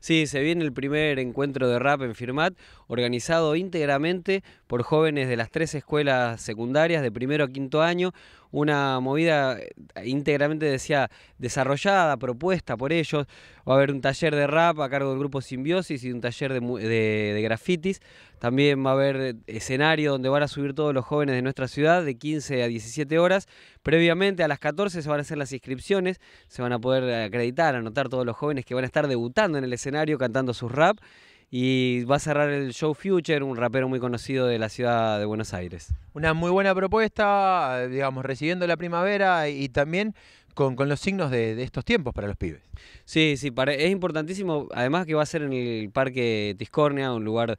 Sí, se viene el primer encuentro de rap en Firmat, organizado íntegramente por jóvenes de las tres escuelas secundarias de primero a quinto año una movida eh, íntegramente, decía, desarrollada, propuesta por ellos. Va a haber un taller de rap a cargo del grupo Simbiosis y un taller de, de, de grafitis. También va a haber eh, escenario donde van a subir todos los jóvenes de nuestra ciudad de 15 a 17 horas. Previamente a las 14 se van a hacer las inscripciones, se van a poder acreditar, anotar todos los jóvenes que van a estar debutando en el escenario cantando sus rap. Y va a cerrar el show Future, un rapero muy conocido de la ciudad de Buenos Aires. Una muy buena propuesta, digamos, recibiendo la primavera y también con, los signos de, estos tiempos para los pibes. Sí, sí, es importantísimo. Además que va a ser en el Parque Tiscornia, un lugar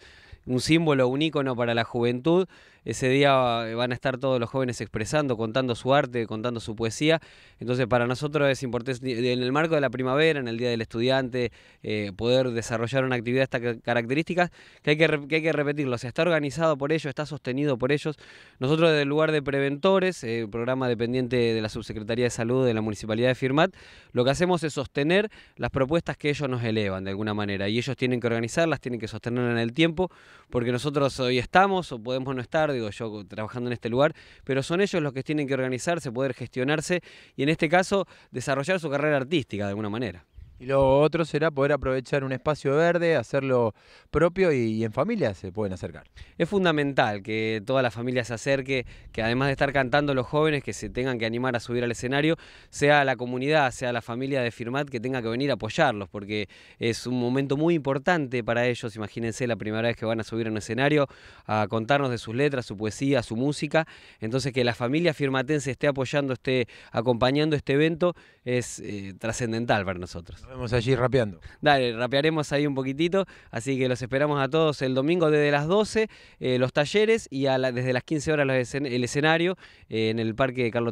un símbolo, un ícono para la juventud. Ese día eh, van a estar todos los jóvenes expresando, contando su arte, contando su poesía. Entonces para nosotros es importante, en el marco de la primavera, en el Día del Estudiante, eh, poder desarrollar una actividad de estas características, que hay que, hay que repetirlo. O sea, está organizado por ellos, está sostenido por ellos. Nosotros desde el lugar de preventores, eh, programa dependiente de la Subsecretaría de Salud de la Municipalidad de Firmat, lo que hacemos es sostener las propuestas que ellos nos elevan de alguna manera. Y ellos tienen que organizarlas, tienen que sostenerlas en el tiempo porque nosotros hoy estamos o podemos no estar, digo yo, trabajando en este lugar, pero son ellos los que tienen que organizarse, poder gestionarse y en este caso desarrollar su carrera artística de alguna manera. Y lo otro será poder aprovechar un espacio verde, hacerlo propio y, en familia se pueden acercar. Es fundamental que toda la familia se acerque, que además de estar cantando los jóvenes que se tengan que animar a subir al escenario, sea la comunidad, sea la familia de Firmat que tenga que venir a apoyarlos, porque es un momento muy importante para ellos. Imagínense la primera vez que van a subir a un escenario a contarnos de sus letras, su poesía, su música. Entonces que la familia firmatense esté apoyando, esté acompañando este evento es eh, trascendental para nosotros. Vamos allí rapeando. Dale, rapearemos ahí un poquitito, así que los esperamos a todos el domingo desde las 12, eh, los talleres y a desde las 15 horas el escenario eh, en el Parque de Carlos